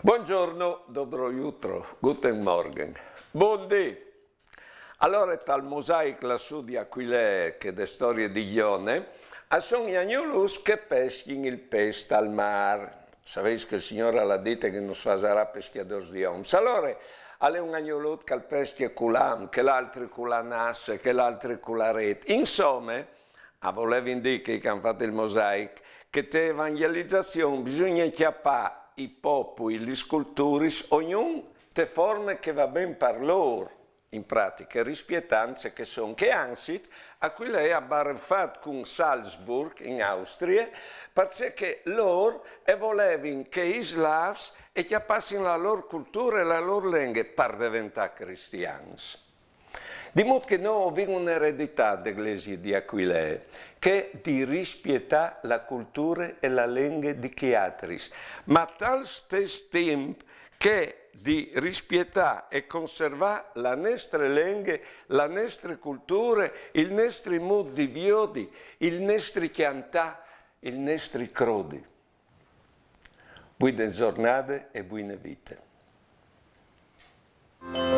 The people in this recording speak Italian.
Buongiorno, dobro jutro, guten morgen, buon dì. Allora tal mosaic lassù di Aquile che de storie di Ione, a son Iagnolus che peschin il pesto al mar. Saveis che il Signore la dite che non si sarà peschiadors di oms. Allora, alle un agnolot che peschi culam, che l'altro culanasse, che l'altro cularet. Insomma, a volevi indicare che hanno fatto il mosaic, che te evangelizzazione bisogna chiappare i popoli, gli scultori, ognuno te forme che va ben per loro, in pratica, rispietanze che sono, che anzi, a cui lei ha barruffato con Salzburg in Austria, perché loro volevano che i slavs e chiappassero la loro cultura e la loro lingua per diventare cristiani. Dimut che noi abbiamo un'eredità dell'Eglesia di Aquilee, che di rispietà la cultura e la lingua di chiatris, ma tal stesso tempo che di rispietà e conservare la nostra lingua, la nostra cultura, il nostro modo di viodi, il nostro chiantà, il nostro crodi. Buone giornate e buone vite.